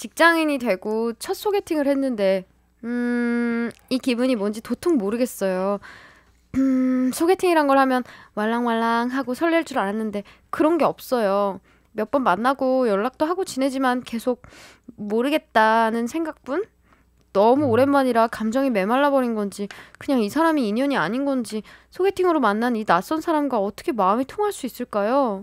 직장인이 되고 첫 소개팅을 했는데 음, 이 기분이 뭔지 도통 모르겠어요. 음, 소개팅이란 걸 하면 왈랑왈랑 하고 설렐 줄 알았는데 그런 게 없어요. 몇 번 만나고 연락도 하고 지내지만 계속 모르겠다는 생각뿐? 너무 음. 오랜만이라 감정이 메말라 버린 건지 그냥 이 사람이 인연이 아닌 건지 소개팅으로 만난 이 낯선 사람과 어떻게 마음이 통할 수 있을까요?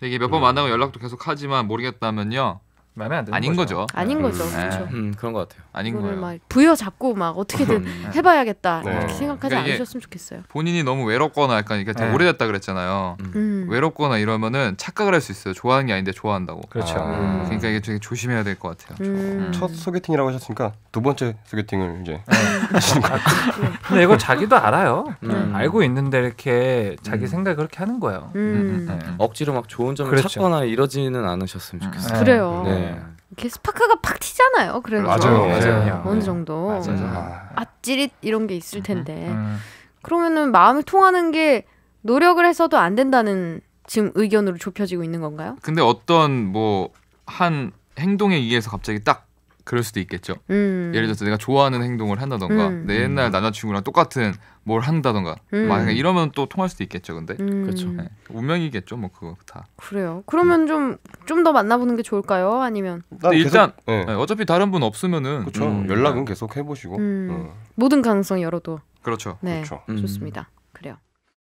네, 이게 몇번 네. 만나고 연락도 계속 하지만 모르겠다면요. 마음에 안 드는 아닌 거죠. 아닌 음. 거죠. 그렇죠. 음, 그런 것 같아요. 아닌 거예요. 막 부여잡고 막 어떻게든 해봐야겠다 네. 이렇게 생각하지 그러니까 않으셨으면 좋겠어요. 본인이 너무 외롭거나 약간 그러니까 이게 되게 네. 오래됐다 그랬잖아요. 음. 음. 외롭거나 이러면은 착각을 할 수 있어요. 좋아하는 게 아닌데 좋아한다고. 그렇죠. 아. 음. 그러니까 이게 되게 조심해야 될 것 같아요. 음. 첫 소개팅이라고 하셨으니까 두 번째 소개팅을 이제 네. 하시는 것 같아요. 네. 근데 이거 자기도 알아요. 알고 있는데 이렇게 자기 생각 그렇게 하는 거예요. 억지로 막 좋은 점을 그렇죠. 찾거나 이러지는 않으셨으면 좋겠어요. 아. 그래요. 네. 네. 이렇게 스파크가 팍 튀잖아요. 그래서 맞아요, 맞아요. 네, 네. 어느 정도 아요릿 음, 아. 이런 게 있을 텐데 음. 그러면은 마음이 통하는 게 노력을 해서도 안 된다는 지금 의견으로 좁혀지고 있는 건가요? 근데 어떤 뭐 한 행동에 의해서 갑자기 딱 그럴 수도 있겠죠. 음. 예를 들어서 내가 좋아하는 행동을 한다던가 음. 내 옛날 음. 남자친구랑 똑같은 뭘 한다던가 음. 만약에 이러면 또 통할 수도 있겠죠. 근데 음. 그렇죠. 네. 운명이겠죠. 뭐 그거 다. 그래요. 그러면 좀 좀 더 만나보는 게 좋을까요? 아니면 일단 계속, 네. 네. 어차피 다른 분 없으면은 그렇죠. 연락은 계속 해보시고 어. 모든 가능성 열어도 그렇죠. 네, 그렇죠. 좋습니다.